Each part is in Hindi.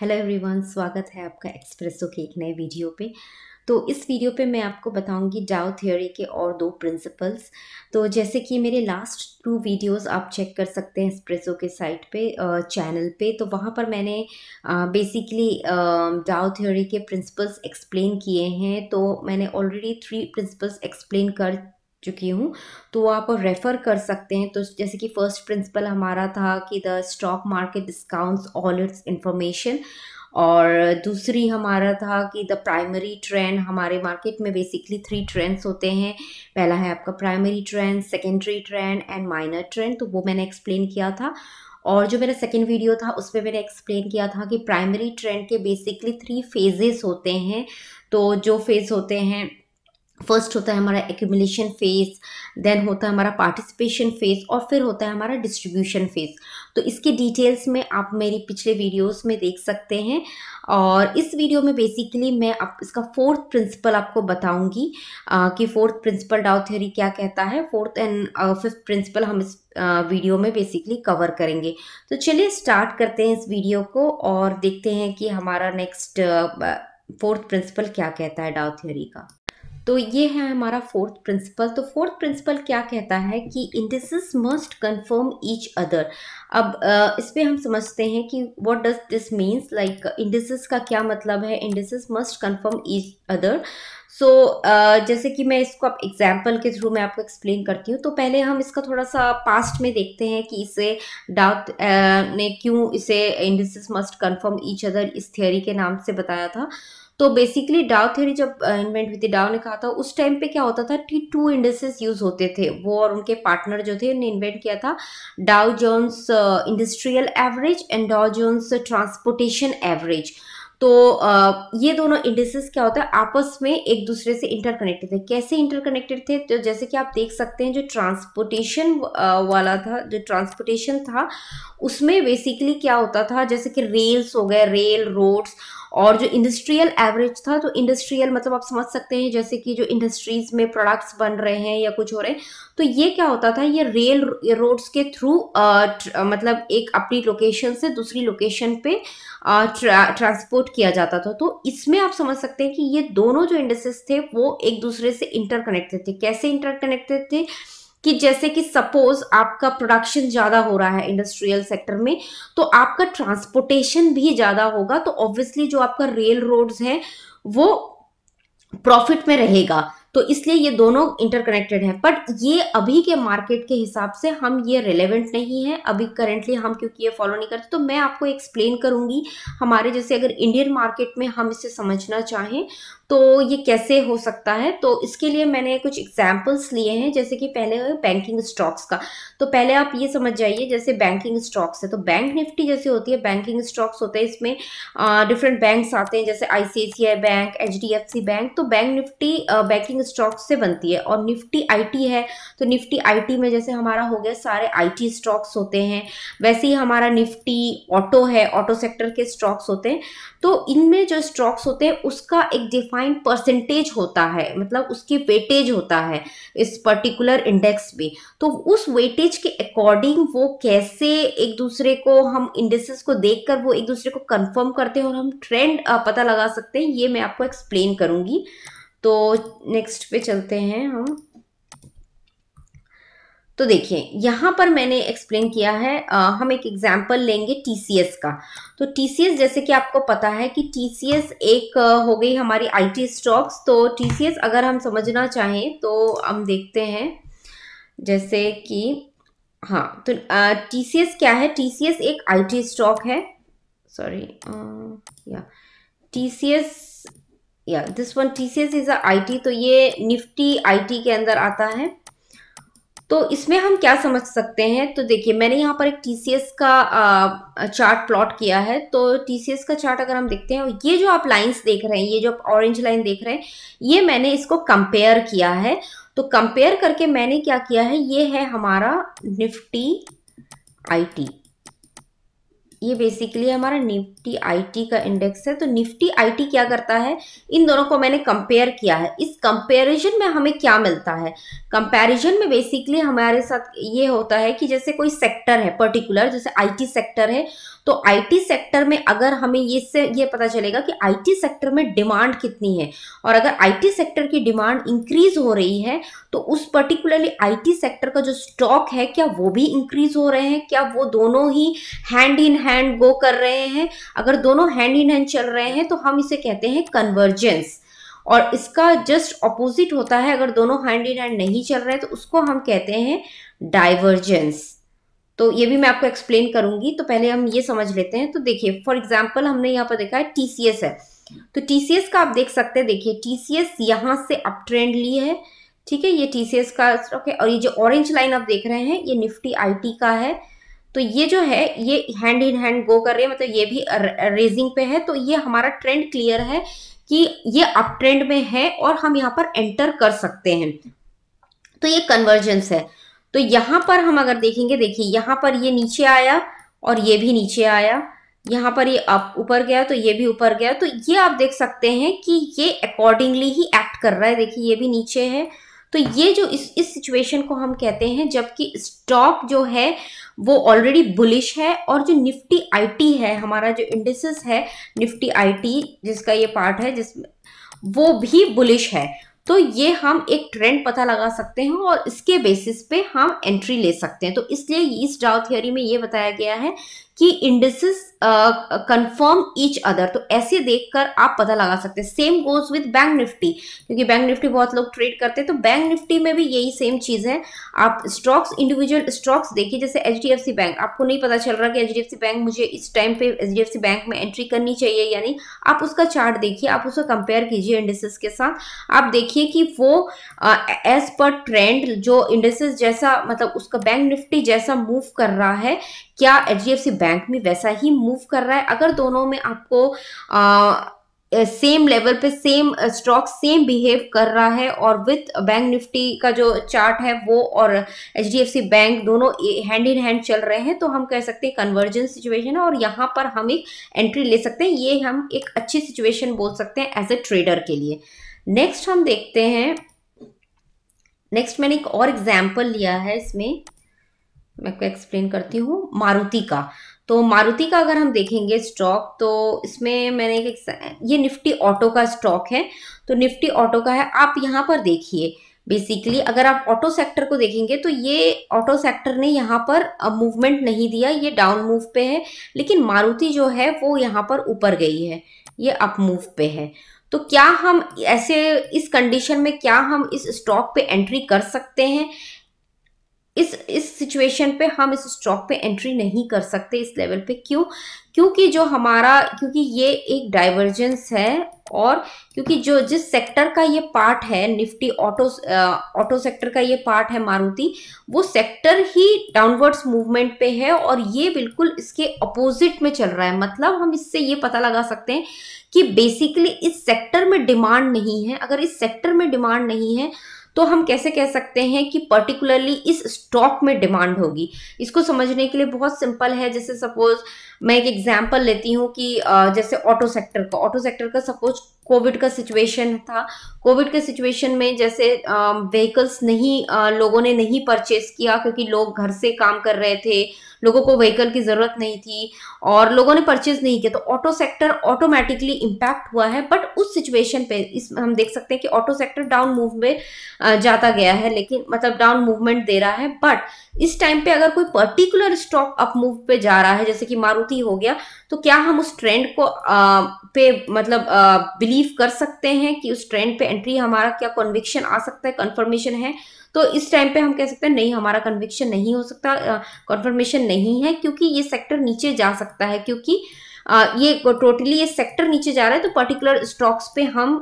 हेलो एवरीवन स्वागत है आपका एक्सप्रेसो के एक नए वीडियो पे तो इस वीडियो पे मैं आपको बताऊंगी डाउ थ्योरी के और दो प्रिंसिपल्स तो जैसे कि मेरे लास्ट टू वीडियोस आप चेक कर सकते हैं एक्सप्रेसो के साइट पे चैनल पे तो वहाँ पर मैंने बेसिकली डाउ थ्योरी के प्रिंसिपल्स एक्सप्लेन किए हैं तो मैंने ऑलरेडी थ्री प्रिंसिपल्स एक्सप्लेन कर चुकी हूँ तो आप रेफ़र कर सकते हैं तो जैसे कि फ़र्स्ट प्रिंसिपल हमारा था कि the stock market discounts all its information और दूसरी हमारा था कि द प्राइमरी ट्रेंड हमारे मार्केट में बेसिकली थ्री ट्रेंड्स होते हैं पहला है आपका primary trend secondary trend and minor trend तो वो मैंने एक्सप्लेन किया था और जो मेरा सेकेंड वीडियो था उस पर मैंने एक्सप्लेन किया था कि प्राइमरी ट्रेंड के बेसिकली थ्री फेजेस होते हैं तो जो फेज़ होते हैं फर्स्ट होता है हमारा एक्यूमुलेशन फेज़ देन होता है हमारा पार्टिसिपेशन फेज़ और फिर होता है हमारा डिस्ट्रीब्यूशन फेज़ तो इसके डिटेल्स में आप मेरी पिछले वीडियोस में देख सकते हैं और इस वीडियो में बेसिकली मैं आप इसका फोर्थ प्रिंसिपल आपको बताऊंगी कि फोर्थ प्रिंसिपल डाउ थ्योरी क्या कहता है फोर्थ एंड फिफ्थ प्रिंसिपल हम इस वीडियो में बेसिकली कवर करेंगे तो चलिए स्टार्ट करते हैं इस वीडियो को और देखते हैं कि हमारा नेक्स्ट फोर्थ प्रिंसिपल क्या कहता है डाउ थ्योरी का तो ये है हमारा फोर्थ प्रिंसिपल तो फोर्थ प्रिंसिपल क्या कहता है कि indices must confirm each other अब इस पर हम समझते हैं कि what does this means like indices का क्या मतलब है indices must confirm each other so so, uh, जैसे कि मैं इसको आप एग्जाम्पल के थ्रू मैं आपको एक्सप्लेन करती हूँ तो पहले हम इसका थोड़ा सा पास्ट में देखते हैं कि इसे डाउट uh, ने क्यों इसे indices must confirm each other इस थियोरी के नाम से बताया था तो बेसिकली डाउ थ्योरी जब इन्वेंट हुई थी डाउ ने कहा था उस टाइम पे क्या होता था टी टू इंडस्ट्रीज यूज होते थे वो और उनके पार्टनर जो थे उन्होंने इन्वेंट किया था Dow Jones industrial average and Dow Jones transportation average तो ये दोनों इंडस्ट्रीज क्या होता है आपस में एक दूसरे से इंटरकनेक्टेड थे कैसे इंटरकनेक्टेड थे तो जैसे कि आप देख सकते हैं जो ट्रांसपोर्टेशन वाला था जो ट्रांसपोर्टेशन था उसमें बेसिकली क्या होता था जैसे कि रेल्स हो गए रेल रोड्स और जो इंडस्ट्रियल एवरेज था तो इंडस्ट्रियल मतलब आप समझ सकते हैं जैसे कि जो इंडस्ट्रीज में प्रोडक्ट्स बन रहे हैं या कुछ हो रहे हैं तो ये क्या होता था ये रेल रोड्स के थ्रू मतलब एक अपनी लोकेशन से दूसरी लोकेशन पे ट्रांसपोर्ट किया जाता था तो इसमें आप समझ सकते हैं कि ये दोनों जो इंडस्ट्रीज थे वो एक दूसरे से इंटरकनेक्टेड थे कैसे इंटरकनेक्टेड थे कि जैसे कि सपोज आपका प्रोडक्शन ज़्यादा हो रहा है इंडस्ट्रियल सेक्टर में तो आपका ट्रांसपोर्टेशन भी ज़्यादा होगा तो ऑब्वियसली जो आपका रेल रोड्स है वो प्रॉफिट में रहेगा तो इसलिए ये दोनों इंटरकनेक्टेड है बट ये अभी के मार्केट के हिसाब से हम ये रेलेवेंट नहीं है अभी करेंटली हम क्योंकि ये फॉलो नहीं करते तो मैं आपको एक्सप्लेन करूंगी हमारे जैसे अगर इंडियन मार्केट में हम इसे समझना चाहें तो ये कैसे हो सकता है तो इसके लिए मैंने कुछ एग्जाम्पल्स लिए हैं जैसे कि पहले बैंकिंग स्टॉक्स का तो पहले आप ये समझ जाइए जैसे बैंकिंग स्टॉक्स है तो बैंक निफ्टी जैसे होती है बैंकिंग स्टॉक्स होते हैं इसमें डिफरेंट बैंक्स आते हैं जैसे आई बैंक एच बैंक तो बैंक निफ्टी बैंकिंग स्टॉक्स से बनती है और निफ्टी आई है तो निफ्टी आई में जैसे हमारा हो गया सारे आई स्टॉक्स होते हैं वैसे ही हमारा निफ्टी ऑटो है ऑटो सेक्टर के स्टॉक्स होते हैं तो इनमें जो स्टॉक्स होते हैं उसका एक डिफ डिफाइंड परसेंटेज होता है मतलब उसकी वेटेज होता है इस पर्टिकुलर इंडेक्स में तो उस वेटेज के अकॉर्डिंग वो कैसे एक दूसरे को हम इंडेक्सेस को देखकर वो एक दूसरे को कंफर्म करते हैं और हम ट्रेंड पता लगा सकते हैं ये मैं आपको एक्सप्लेन करूंगी तो नेक्स्ट पे चलते हैं हम तो देखिए यहाँ पर मैंने एक्सप्लेन किया है आ, हम एक एग्जाम्पल लेंगे टीसीएस का तो टीसीएस जैसे कि आपको पता है कि टीसीएस एक हो गई हमारी आईटी स्टॉक्स तो टीसीएस अगर हम समझना चाहें तो हम देखते हैं जैसे कि हाँ तो टीसीएस क्या है टीसीएस एक आईटी स्टॉक है सॉरी या टीसीएस या this one TCS is a IT तो ये निफ्टी आईटी के अंदर आता है तो इसमें हम क्या समझ सकते हैं तो देखिए मैंने यहाँ पर एक टी का चार्ट प्लॉट किया है तो टी का चार्ट अगर हम देखते हैं ये जो आप लाइंस देख रहे हैं ये जो आप ऑरेंज लाइन देख रहे हैं ये मैंने इसको कंपेयर किया है तो कंपेयर करके मैंने क्या किया है ये है हमारा निफ्टी आईटी ये बेसिकली हमारा निफ्टी आईटी का इंडेक्स है तो निफ्टी आईटी क्या करता है इन दोनों को मैंने कंपेयर किया है इस कंपैरिजन में हमें क्या मिलता है कंपैरिजन में बेसिकली हमारे साथ ये होता है कि जैसे कोई सेक्टर है पर्टिकुलर जैसे आईटी सेक्टर है तो आईटी सेक्टर में अगर हमें ये से ये पता चलेगा कि आईटी सेक्टर में डिमांड कितनी है और अगर आईटी सेक्टर की डिमांड इंक्रीज हो रही है तो उस पर्टिकुलरली आईटी सेक्टर का जो स्टॉक है क्या वो भी इंक्रीज हो रहे हैं क्या वो दोनों ही hand in hand hand go कर रहे हैं अगर दोनों हैंड इन हैंड चल रहे हैं तो हम इसे कहते हैं कन्वर्जेंस और इसका जस्ट ऑपोजिट होता है अगर दोनों हैंड इन हैंड नहीं चल रहे तो उसको हम कहते हैं डाइवर्जेंस तो ये भी मैं आपको एक्सप्लेन करूंगी तो पहले हम ये समझ लेते हैं तो देखिए फॉर एग्जांपल हमने यहाँ पर देखा है टीसीएस है तो टीसीएस का आप देख सकते हैं देखिए टीसीएस सी यहाँ से अप ट्रेंड ली है ठीक है ये टीसीएस का ओके और ये जो ऑरेंज लाइन आप देख रहे हैं ये निफ्टी आई का है तो ये जो है ये हैंड इन हैंड गो कर रहे है मतलब ये भी रेजिंग पे है तो ये हमारा ट्रेंड क्लियर है कि ये अप ट्रेंड में है और हम यहाँ पर एंटर कर सकते हैं तो ये कन्वर्जेंस है तो यहां पर हम अगर देखेंगे देखिए यहां पर ये नीचे आया और ये भी नीचे आया यहां पर ये अप ऊपर गया तो ये भी ऊपर गया तो ये आप देख सकते हैं कि ये अकॉर्डिंगली ही एक्ट कर रहा है देखिए ये भी नीचे है तो ये जो इस इस सिचुएशन को हम कहते हैं जबकि स्टॉक जो है वो ऑलरेडी बुलिश है और जो निफ्टी आईटी है हमारा जो इंडेसिस है निफ्टी आईटी जिसका ये पार्ट है जिसमें वो भी बुलिश है तो ये हम एक ट्रेंड पता लगा सकते हैं और इसके बेसिस पे हम एंट्री ले सकते हैं तो इसलिए इस डाउ थियोरी में ये बताया गया है कि इंडेसिस कंफर्म ईच अदर तो ऐसे देखकर आप पता लगा सकते हैं same goes with bank Nifty क्योंकि बैंक निफ्टी बहुत लोग ट्रेड करते हैं तो बैंक निफ्टी में भी यही सेम चीज़ है आप स्टॉक्स इंडिविजुअल स्टॉक्स देखिए जैसे एच बैंक आपको नहीं पता चल रहा कि एच बैंक मुझे इस टाइम पे एच बैंक में एंट्री करनी चाहिए यानी आप उसका चार्ट देखिए आप उसका कंपेयर कीजिए इंडस्ट्रीज के साथ आप देखिए कि वो एज पर ट्रेंड जो इंडस्ट्रीज जैसा मतलब उसका बैंक निफ्टी जैसा मूव कर रहा है क्या एच बैंक में वैसा ही मूव मूव कर रहा है अगर दोनों में आपको आ, सेम लेवल पे सेम स्टॉक सेम बिहेव कर रहा है और विथ बैंक निफ्टी का जो चार्ट है वो और एच बैंक दोनों हैंड इन हैंड चल रहे हैं तो हम कह सकते हैं कन्वर्जन सिचुएशन है और यहाँ पर हम एक एंट्री ले सकते हैं ये हम एक अच्छी सिचुएशन बोल सकते हैं एज ए ट्रेडर के लिए नेक्स्ट हम देखते हैं नेक्स्ट मैंने एक और एग्जाम्पल लिया है इसमें मैं एक्सप्लेन करती हूँ मारुति का तो मारुति का अगर हम देखेंगे स्टॉक तो इसमें मैंने एक ये निफ्टी ऑटो का स्टॉक है तो निफ्टी ऑटो का है आप यहाँ पर देखिए बेसिकली अगर आप ऑटो सेक्टर को देखेंगे तो ये ऑटो सेक्टर ने यहाँ पर मूवमेंट नहीं दिया ये डाउन मूव पे है लेकिन मारुति जो है वो यहाँ पर ऊपर गई है ये अप मूव पे है तो क्या हम ऐसे इस कंडीशन में क्या हम इस स्टॉक पे एंट्री कर सकते हैं इस इस सिचुएशन पे हम इस स्टॉक पे एंट्री नहीं कर सकते इस लेवल पे क्यों क्योंकि जो हमारा क्योंकि ये एक डाइवर्जेंस है और क्योंकि जो जिस सेक्टर का ये पार्ट है निफ्टी ऑटो ऑटो सेक्टर का ये पार्ट है मारुति वो सेक्टर ही डाउनवर्ड्स मूवमेंट पे है और ये बिल्कुल इसके अपोजिट में चल रहा है मतलब हम इससे ये पता लगा सकते हैं कि बेसिकली इस सेक्टर में डिमांड नहीं है अगर इस सेक्टर में डिमांड नहीं है तो हम कैसे कह सकते हैं कि पर्टिकुलरली इस स्टॉक में डिमांड होगी इसको समझने के लिए बहुत सिंपल है जैसे सपोज मैं एक एग्जाम्पल लेती हूँ कि जैसे ऑटो सेक्टर का ऑटो सेक्टर का सपोज कोविड का सिचुएशन था कोविड के सिचुएशन में जैसे व्हीकल्स नहीं आ, लोगों ने नहीं परचेस किया क्योंकि लोग घर से काम कर रहे थे लोगों को व्हीकल की ज़रूरत नहीं थी और लोगों ने परचेज नहीं किया तो ऑटो सेक्टर ऑटोमेटिकली इम्पैक्ट हुआ है बट उस सिचुएशन पे इस हम देख सकते हैं कि ऑटो सेक्टर डाउन मूव में जाता गया है लेकिन मतलब डाउन मूवमेंट दे रहा है बट इस टाइम पे अगर कोई पर्टिकुलर स्टॉक अप मूव पे जा रहा है जैसे कि मारुति हो गया तो क्या हम उस ट्रेंड को आ, पे मतलब बिलीव बिलीव कर सकते हैं कि उस ट्रेंड पे एंट्री हमारा क्या कन्विक्शन आ सकता है कन्फर्मेशन है तो इस टाइम पे हम कह सकते हैं नहीं हमारा कन्विक्शन नहीं हो सकता कन्फर्मेशन uh, नहीं है क्योंकि ये सेक्टर नीचे जा सकता है क्योंकि uh, ये टोटली ये सेक्टर नीचे जा रहा है तो पर्टिकुलर स्टॉक्स पे हम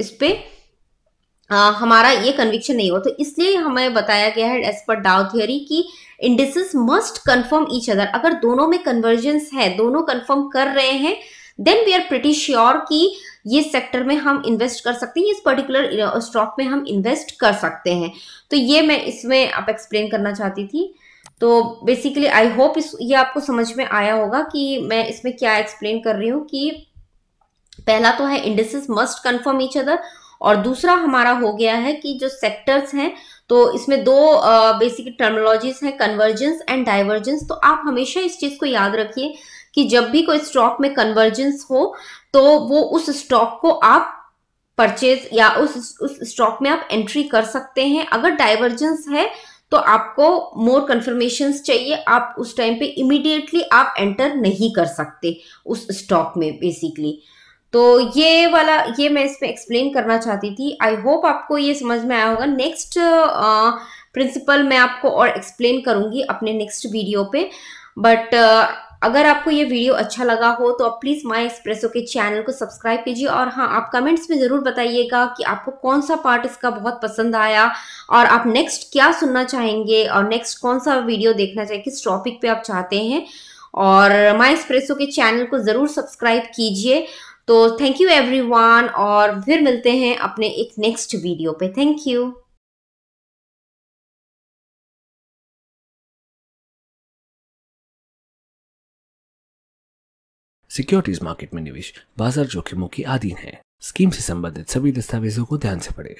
इस पे uh, हमारा ये कन्विक्शन नहीं हो तो इसलिए हमें बताया गया है एज पर डाउ थियोरी की indices must confirm each other अगर दोनों में कन्वर्जेंस है दोनों कन्फर्म कर रहे हैं then we are pretty sure कि ये सेक्टर में हम इन्वेस्ट कर सकते हैं इस पर्टिकुलर स्टॉक में हम इन्वेस्ट कर सकते हैं तो ये मैं इसमें आप एक्सप्लेन करना चाहती थी तो बेसिकली आई होप इस ये आपको समझ में आया होगा कि मैं इसमें क्या एक्सप्लेन कर रही हूँ कि पहला तो है indices must confirm each other और दूसरा हमारा हो गया है कि जो सेक्टर्स हैं तो इसमें दो बेसिक uh, टर्मोलॉजीज हैं कन्वर्जेंस एंड डाइवर्जेंस तो आप हमेशा इस चीज़ को याद रखिए कि जब भी कोई स्टॉक में कन्वर्जेंस हो तो वो उस स्टॉक को आप परचेज या उस उस स्टॉक में आप एंट्री कर सकते हैं अगर डाइवर्जेंस है तो आपको मोर कन्फर्मेशन चाहिए आप उस टाइम पे इमिडिएटली आप एंटर नहीं कर सकते उस स्टॉक में बेसिकली तो ये वाला ये मैं इसमें एक्सप्लेन करना चाहती थी आई होप आपको ये समझ में आया होगा नेक्स्ट प्रिंसिपल मैं आपको और एक्सप्लेन करूंगी अपने नेक्स्ट वीडियो पे बट अगर आपको ये वीडियो अच्छा लगा हो तो आप प्लीज़ माई एक्सप्रेसो के चैनल को सब्सक्राइब कीजिए और हाँ आप कमेंट्स में ज़रूर बताइएगा कि आपको कौन सा पार्ट इसका बहुत पसंद आया और आप नेक्स्ट क्या सुनना चाहेंगे और नेक्स्ट कौन सा वीडियो देखना चाहिए किस टॉपिक पे आप चाहते हैं और माई एक्सप्रेसो के चैनल को ज़रूर सब्सक्राइब कीजिए तो थैंक यू एवरी और फिर मिलते हैं अपने एक नेक्स्ट वीडियो पे थैंक यू सिक्योरिटीज मार्केट में निवेश बाजार जोखिमों की अधीन है स्कीम से संबंधित सभी दस्तावेजों को ध्यान से पढ़ें